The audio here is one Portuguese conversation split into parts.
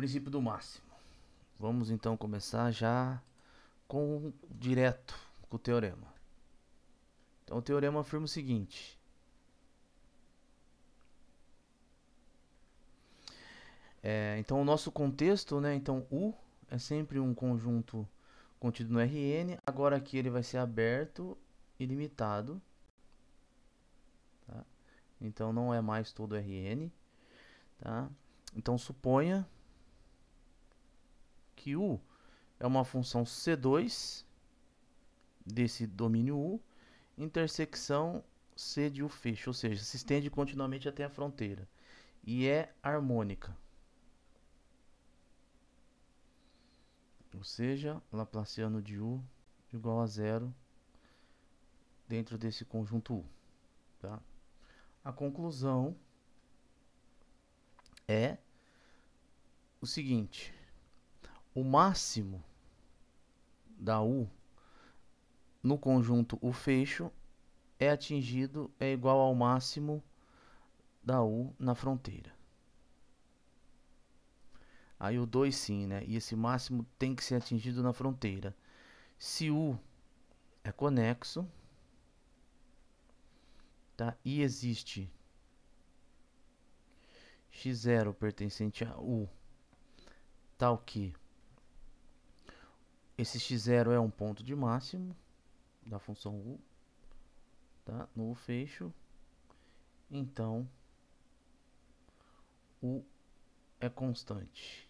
princípio do máximo. Vamos então começar já com direto com o teorema. Então o teorema afirma o seguinte: É, então, o nosso contexto, né? Então, U é sempre um conjunto contido no Rn. Agora aqui ele vai ser aberto e limitado. Tá? Então, não é mais todo Rn. Tá? Então, suponha que U é uma função C2 desse domínio U, intersecção C de U fecho, ou seja, se estende continuamente até a fronteira. E é harmônica. Ou seja, Laplaciano de U igual a zero dentro desse conjunto U. Tá? A conclusão é o seguinte o máximo da U no conjunto o fecho é atingido é igual ao máximo da U na fronteira. Aí o 2 sim, né? E esse máximo tem que ser atingido na fronteira. Se U é conexo, tá? E existe x0 pertencente a U, tal que esse x0 é um ponto de máximo da função u, tá? No fecho. Então, u é constante.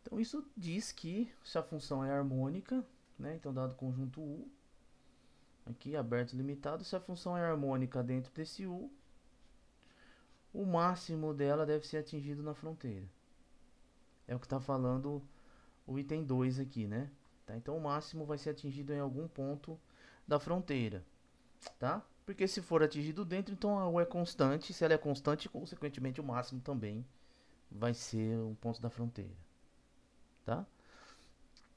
Então, isso diz que se a função é harmônica, né? Então, dado conjunto U, aqui aberto e limitado, se a função é harmônica dentro desse U, o máximo dela deve ser atingido na fronteira. É o que está falando o item 2 aqui, né? Tá? Então o máximo vai ser atingido em algum ponto da fronteira, tá? Porque se for atingido dentro, então a ah, U é constante. Se ela é constante, consequentemente o máximo também vai ser um ponto da fronteira, tá?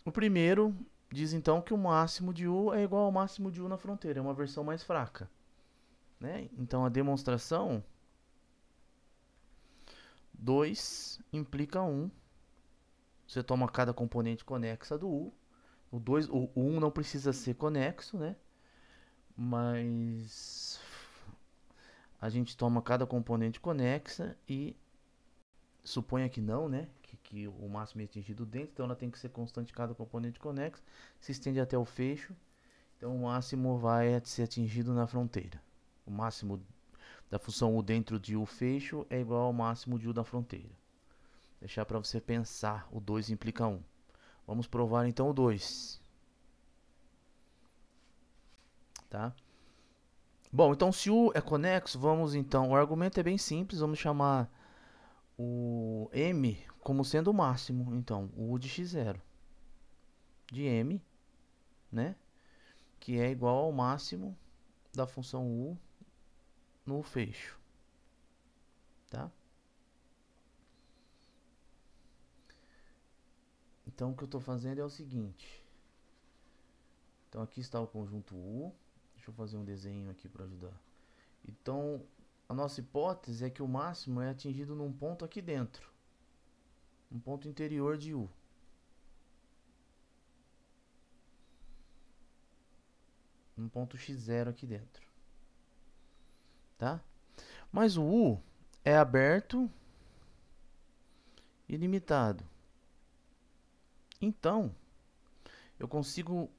O primeiro diz então que o máximo de U é igual ao máximo de U na fronteira, é uma versão mais fraca. Né? Então a demonstração 2 implica 1. Você toma cada componente conexa do U. O 2, o 1 não precisa ser conexo, né? Mas a gente toma cada componente conexa e suponha que não, né? Que, que o máximo é atingido dentro, então ela tem que ser constante cada componente conexo, se estende até o fecho. Então o máximo vai ser atingido na fronteira. O máximo da função u dentro de u fecho é igual ao máximo de u da fronteira. Deixar para você pensar, o 2 implica 1. Vamos provar então o 2. Tá? Bom, então se u é conexo, vamos então, o argumento é bem simples, vamos chamar o m como sendo o máximo, então, u de x0 de m, né? Que é igual ao máximo da função u no fecho, tá? Então o que eu estou fazendo é o seguinte. Então aqui está o conjunto U. Deixa eu fazer um desenho aqui para ajudar. Então a nossa hipótese é que o máximo é atingido num ponto aqui dentro. Um ponto interior de U. um ponto x0 aqui dentro tá? Mas o U é aberto e limitado. Então, eu consigo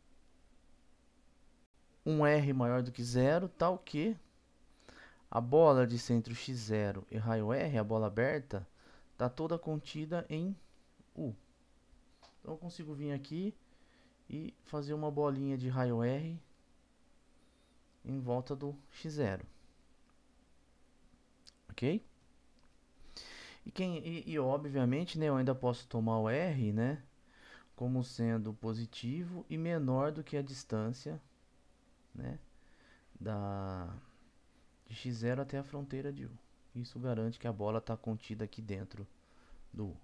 um R maior do que zero, tal que a bola de centro x0 e raio R, a bola aberta, está toda contida em U. Então eu consigo vir aqui e fazer uma bolinha de raio R em volta do x0. E, quem, e, e, obviamente, né, eu ainda posso tomar o R, né, como sendo positivo e menor do que a distância, né, da, de x0 até a fronteira de U. Isso garante que a bola está contida aqui dentro do U.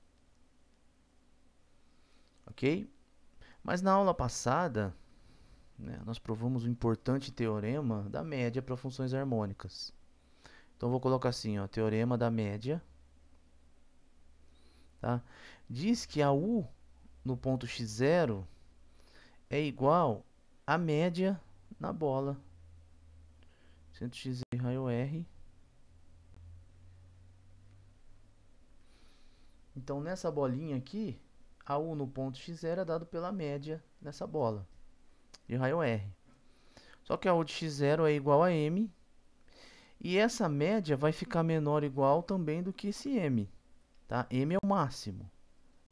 Ok? Mas na aula passada, né, nós provamos o importante teorema da média para funções harmônicas. Então vou colocar assim, ó, teorema da média. Tá? Diz que a U no ponto x0 é igual à média na bola. Centro x raio r. Então nessa bolinha aqui, a U no ponto x0 é dado pela média nessa bola de raio r. Só que a U de x0 é igual a m e essa média vai ficar menor ou igual também do que esse M. Tá? M é o máximo.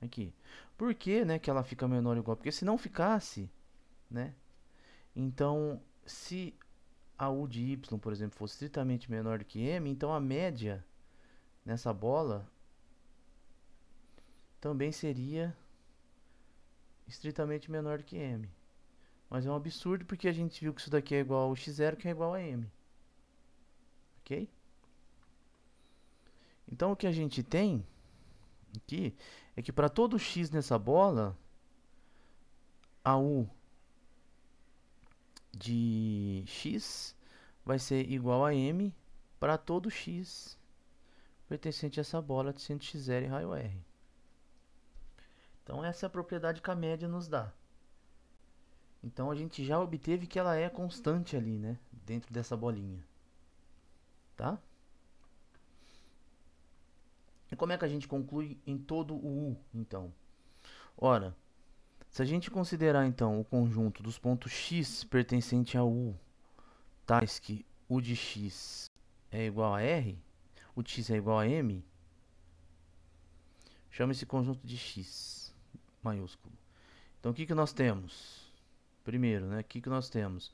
Aqui. Por que, né, que ela fica menor ou igual? Porque se não ficasse, né? Então, se a U de Y, por exemplo, fosse estritamente menor do que M, então a média nessa bola também seria estritamente menor do que M. Mas é um absurdo porque a gente viu que isso daqui é igual ao X0, que é igual a M ok? Então o que a gente tem aqui é que para todo x nessa bola, a u de x vai ser igual a m para todo x pertencente a essa bola de centro x0 e raio r. Então essa é a propriedade que a média nos dá. Então a gente já obteve que ela é constante ali, né? Dentro dessa bolinha tá? E como é que a gente conclui em todo o U, então? Ora, se a gente considerar então o conjunto dos pontos x pertencente a U, tais que U de x é igual a R, U de x é igual a M, chama esse conjunto de x maiúsculo. Então o que, que nós temos? Primeiro, né, o que, que nós temos?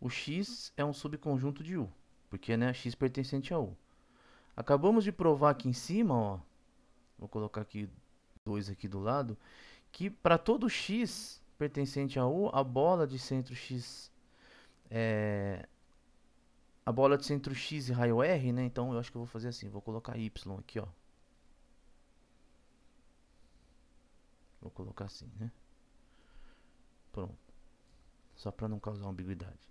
O x é um subconjunto de U. Porque, né, x pertencente a u. Acabamos de provar aqui em cima, ó. Vou colocar aqui dois aqui do lado. Que para todo x pertencente a u, a bola de centro x... É, a bola de centro x e raio r, né? Então eu acho que eu vou fazer assim. Vou colocar y aqui, ó. Vou colocar assim, né? Pronto. Só para não causar ambiguidade.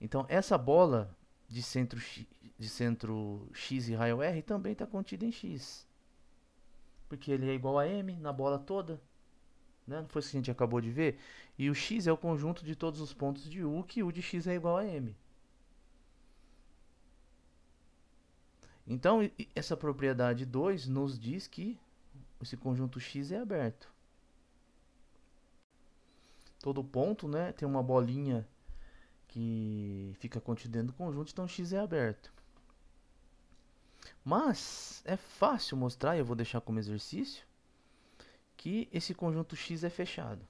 Então, essa bola de centro, X, de centro X e raio R também está contido em X. Porque ele é igual a M na bola toda. Né? Não foi isso que a gente acabou de ver? E o X é o conjunto de todos os pontos de U, que U de X é igual a M. Então, essa propriedade 2 nos diz que esse conjunto X é aberto. Todo ponto né, tem uma bolinha que fica contido dentro do conjunto, então x é aberto. Mas é fácil mostrar, eu vou deixar como exercício, que esse conjunto x é fechado.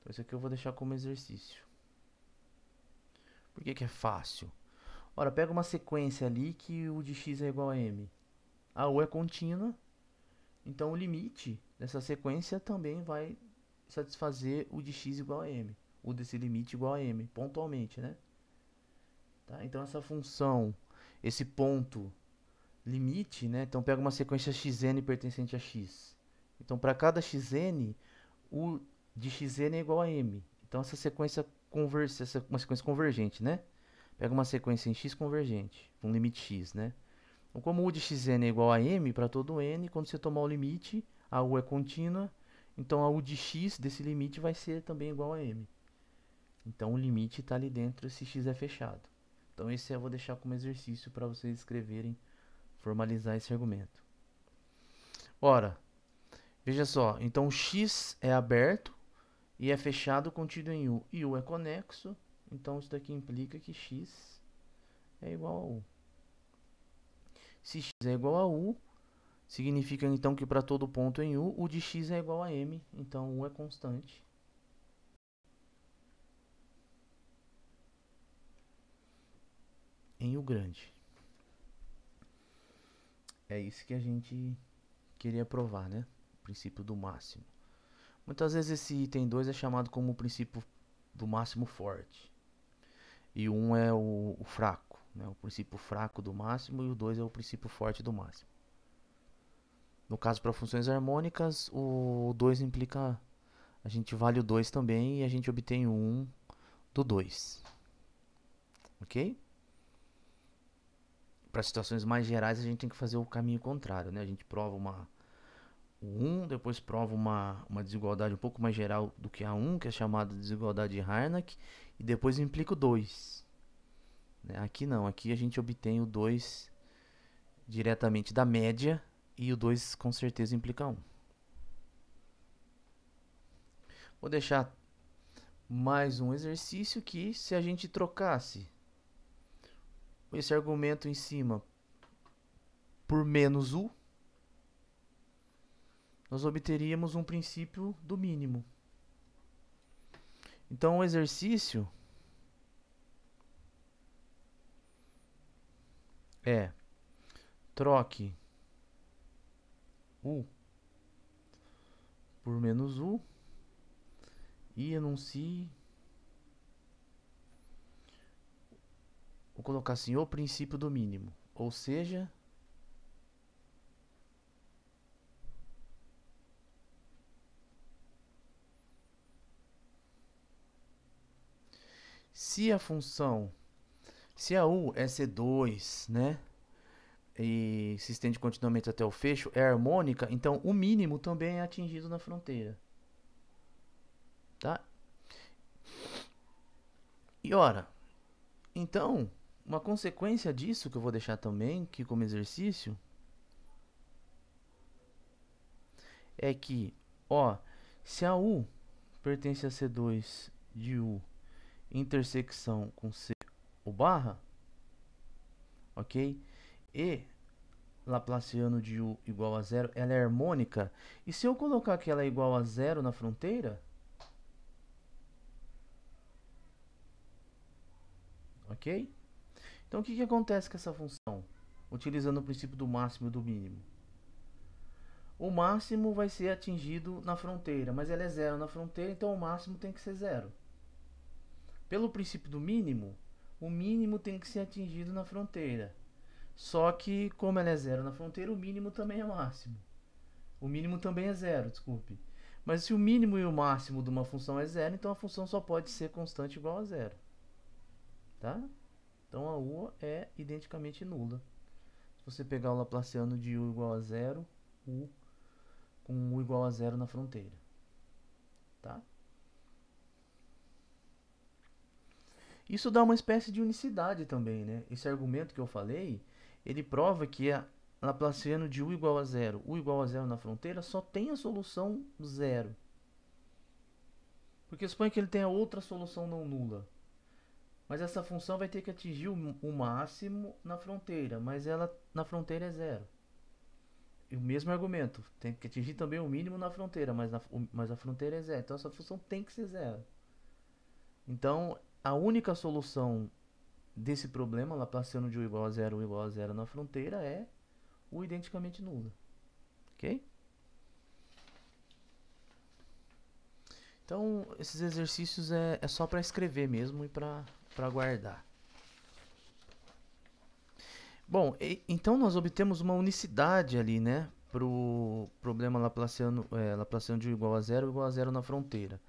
Então isso aqui eu vou deixar como exercício. Por que, que é fácil? Ora, pega uma sequência ali que o de x é igual a m. A U é contínua, então o limite dessa sequência também vai satisfazer o de x igual a m o desse limite igual a m, pontualmente, né? Tá? Então essa função, esse ponto limite, né? Então pega uma sequência xn pertencente a x. Então para cada xn, o de xn é igual a m. Então essa sequência converge, essa uma sequência convergente, né? Pega uma sequência em x convergente, um limite x, né? Então como u de xn é igual a m para todo n, quando você tomar o limite, a u é contínua, então a u de x desse limite vai ser também igual a m. Então o limite está ali dentro se x é fechado. Então esse eu vou deixar como exercício para vocês escreverem, formalizar esse argumento. Ora, veja só, então x é aberto e é fechado contido em u e u é conexo, então isso daqui implica que x é igual a u. Se x é igual a u, significa então que para todo ponto em u, o de x é igual a m, então u é constante em O Grande. É isso que a gente queria provar, né? O princípio do máximo. Muitas vezes esse item 2 é chamado como o princípio do máximo forte. E 1 um é o, o fraco, né? o princípio fraco do máximo, e o 2 é o princípio forte do máximo. No caso, para funções harmônicas, o 2 implica. A gente vale o 2 também e a gente obtém o 1 um do 2. Ok? para situações mais gerais a gente tem que fazer o caminho contrário, né? A gente prova uma um, depois prova uma, uma desigualdade um pouco mais geral do que a 1, um, que é chamada desigualdade de Harnack, e depois implica o 2. Né? Aqui não, aqui a gente obtém o 2 diretamente da média e o 2 com certeza implica 1. Um. Vou deixar mais um exercício que se a gente trocasse com esse argumento em cima por menos U, nós obteríamos um princípio do mínimo. Então, o exercício é troque U por menos U e enuncie Vou colocar assim, o princípio do mínimo. Ou seja... Se a função... Se a U é C2, né? E se estende continuamente até o fecho, é harmônica, então o mínimo também é atingido na fronteira. Tá? E ora, então, uma consequência disso que eu vou deixar também, que como exercício, é que, ó, se a U pertence a C2 de U intersecção com C o barra, ok? E Laplaciano de U igual a zero, ela é harmônica. E se eu colocar que ela é igual a zero na fronteira, ok? Então o que, que acontece com essa função? Utilizando o princípio do máximo e do mínimo. O máximo vai ser atingido na fronteira, mas ela é zero na fronteira, então o máximo tem que ser zero. Pelo princípio do mínimo, o mínimo tem que ser atingido na fronteira. Só que, como ela é zero na fronteira, o mínimo também é máximo. O mínimo também é zero, desculpe. Mas se o mínimo e o máximo de uma função é zero, então a função só pode ser constante igual a zero. Tá? Então a U é identicamente nula. Se você pegar o Laplaciano de U igual a zero, U com U igual a zero na fronteira. Tá? Isso dá uma espécie de unicidade também, né? Esse argumento que eu falei, ele prova que a Laplaciano de U igual a zero, U igual a zero na fronteira, só tem a solução zero. Porque suponha que ele tenha outra solução não nula. Mas essa função vai ter que atingir o, o máximo na fronteira, mas ela na fronteira é zero. E o mesmo argumento, tem que atingir também o mínimo na fronteira, mas, na, o, mas a fronteira é zero. Então essa função tem que ser zero. Então a única solução desse problema, Laplaciano de U igual a zero, U igual a zero na fronteira é o identicamente nula. Ok? Então, esses exercícios é, é só para escrever mesmo e para para guardar. Bom, e, então nós obtemos uma unicidade ali, né? Para o problema laplaciano, é, laplaciano de igual a zero, igual a zero na fronteira.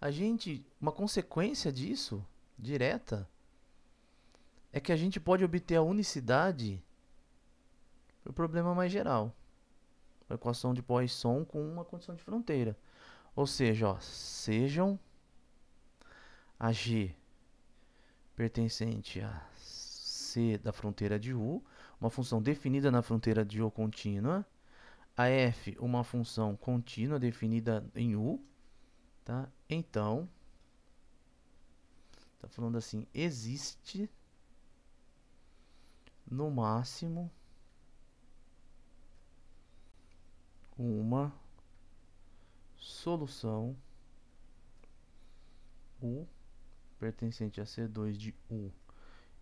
A gente, uma consequência disso, direta, é que a gente pode obter a unicidade para o problema mais geral. A equação de Poisson com uma condição de fronteira. Ou seja, ó, sejam a G pertencente a C da fronteira de U, uma função definida na fronteira de U contínua, a f uma função contínua definida em U, tá? Então, tá falando assim, existe no máximo uma solução U pertencente a C2 de U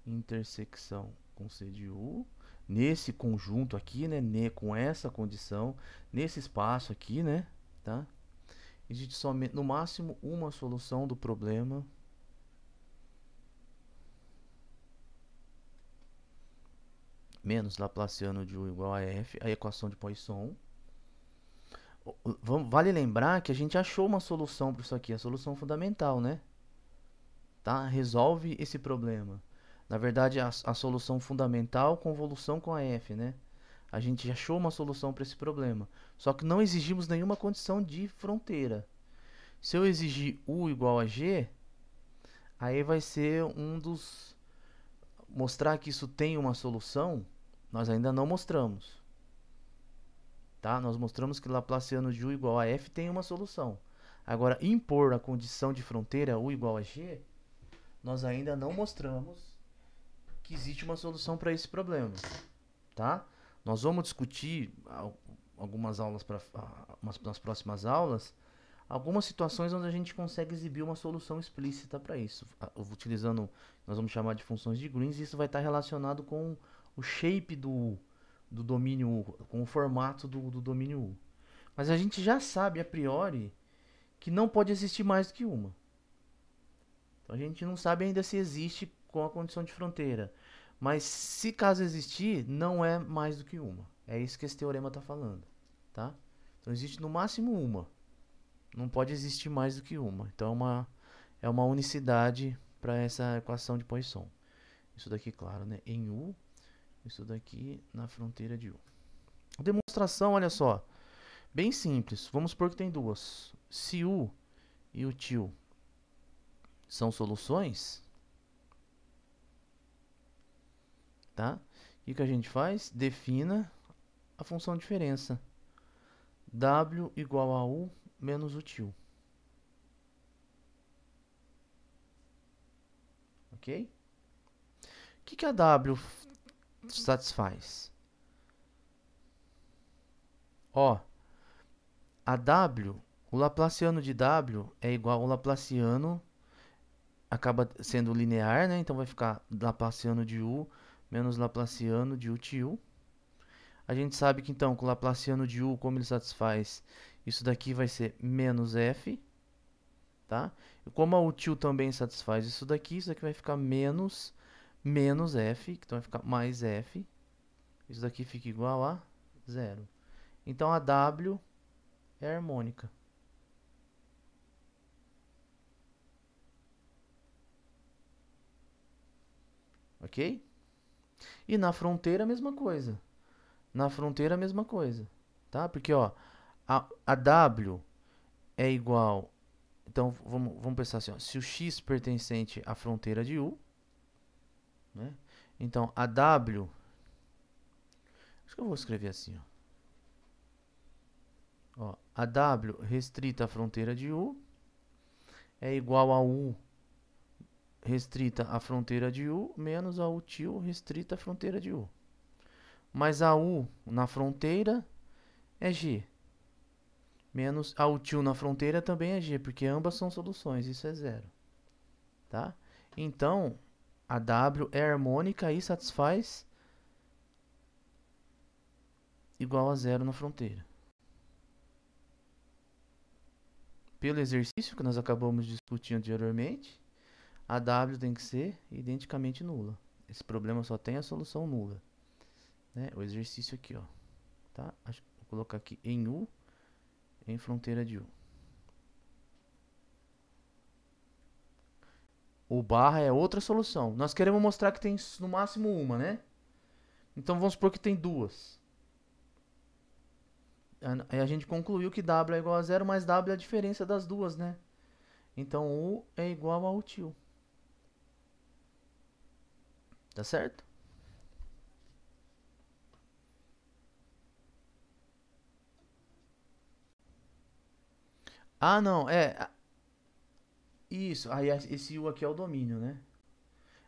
intersecção com C de U nesse conjunto aqui, né, né, com essa condição, nesse espaço aqui, né, tá? Existe somente no máximo uma solução do problema. Menos Laplaciano de U igual a F, a equação de Poisson. Vale lembrar que a gente achou uma solução para isso aqui, a solução fundamental, né? tá? Resolve esse problema. Na verdade, a, a solução fundamental convolução com a f, né? A gente achou uma solução para esse problema. Só que não exigimos nenhuma condição de fronteira. Se eu exigir u igual a g, aí vai ser um dos mostrar que isso tem uma solução, nós ainda não mostramos. Tá? Nós mostramos que Laplaciano de U igual a F tem uma solução. Agora, impor a condição de fronteira U igual a G, nós ainda não mostramos que existe uma solução para esse problema, tá? Nós vamos discutir algumas aulas para nas próximas aulas algumas situações onde a gente consegue exibir uma solução explícita para isso, utilizando nós vamos chamar de funções de Greens. Isso vai estar tá relacionado com o shape do do domínio U, com o formato do, do domínio U. Mas a gente já sabe a priori que não pode existir mais do que uma. Então a gente não sabe ainda se existe com a condição de fronteira. Mas se caso existir, não é mais do que uma. É isso que esse teorema está falando, tá? Então existe no máximo uma. Não pode existir mais do que uma. Então é uma, é uma unicidade para essa equação de Poisson. Isso daqui, claro, né? Em U. Isso daqui na fronteira de U. Demonstração, olha só. Bem simples. Vamos supor que tem duas. Se U e o tio são soluções. Tá? O que, que a gente faz? Defina a função diferença. W igual a U menos útil. Ok? O que, que a W satisfaz? Ó, a W, o Laplaciano de W é igual ao Laplaciano acaba sendo linear, né? Então vai ficar Laplaciano de U menos Laplaciano de U de U. A gente sabe que então, com Laplaciano de U, como ele satisfaz, isso daqui vai ser menos F, tá? E como a til também satisfaz isso daqui, isso daqui vai ficar menos menos F, então vai ficar mais F. Isso daqui fica igual a zero. Então a W é harmônica. Ok? E na fronteira, a mesma coisa. Na fronteira, a mesma coisa. Tá? Porque, ó, a, a W é igual. Então, vamos, vamos pensar assim: ó, se o X pertencente à fronteira de U, né? então a W. Acho que eu vou escrever assim: ó. ó a W restrita à fronteira de U é igual a U restrita à fronteira de U menos a util restrita à fronteira de U. Mas a U na fronteira é G. Menos a util na fronteira também é G, porque ambas são soluções, isso é zero. Tá? Então, a W é harmônica e satisfaz igual a zero na fronteira. Pelo exercício que nós acabamos discutindo anteriormente, a W tem que ser identicamente nula. Esse problema só tem a solução nula. Né? O exercício aqui, ó. Tá? Vou colocar aqui em U, em fronteira de U. O barra é outra solução. Nós queremos mostrar que tem no máximo uma, né? Então vamos supor que tem duas. Aí a gente concluiu que W é igual a zero, mas W é a diferença das duas, né? Então U é igual ao tio. Tá certo? Ah, não, é. Isso, aí ah, esse U aqui é o domínio, né?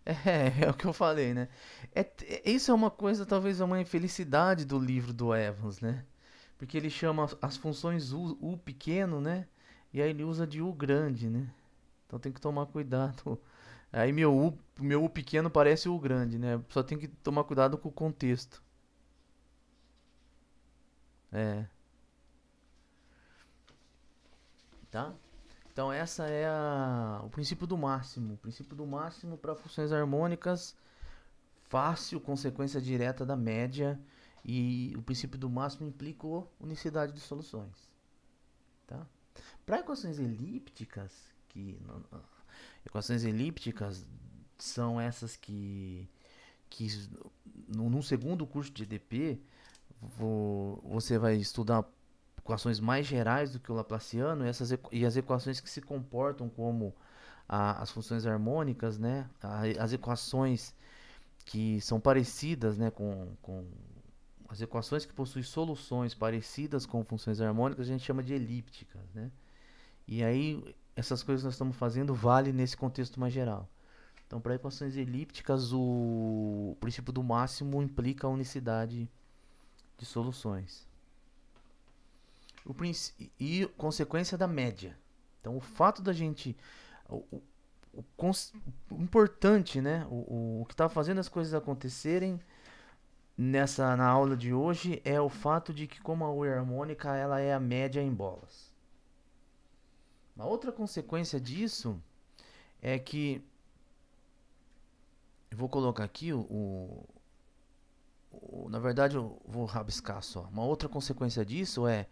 É, é o que eu falei, né? É, é, isso é uma coisa, talvez, é uma infelicidade do livro do Evans, né? Porque ele chama as funções U, U pequeno, né? E aí ele usa de U grande, né? Então tem que tomar cuidado Aí meu U, meu U pequeno parece o grande, né? Só tem que tomar cuidado com o contexto. É. Tá? Então essa é a, o princípio do máximo. O princípio do máximo para funções harmônicas, fácil, consequência direta da média. E o princípio do máximo implica unicidade de soluções. Tá? Para equações elípticas, que Equações elípticas são essas que, que no segundo curso de EDP você vai estudar equações mais gerais do que o Laplaciano e, essas, e as equações que se comportam como a, as funções harmônicas, né? A, as equações que são parecidas né, com, com as equações que possuem soluções parecidas com funções harmônicas a gente chama de elípticas, né? E aí essas coisas que nós estamos fazendo vale nesse contexto mais geral. Então, para equações elípticas, o... o princípio do máximo implica a unicidade de soluções. O princ... E consequência da média. Então, o fato da gente. O, o, o, o importante, né? O, que está fazendo as coisas acontecerem nessa na aula de hoje é o fato de que, como a harmônica, ela é a média em bolas. Uma outra consequência disso é que. Eu vou colocar aqui o, o, o. na verdade, eu vou rabiscar só. Uma outra consequência disso é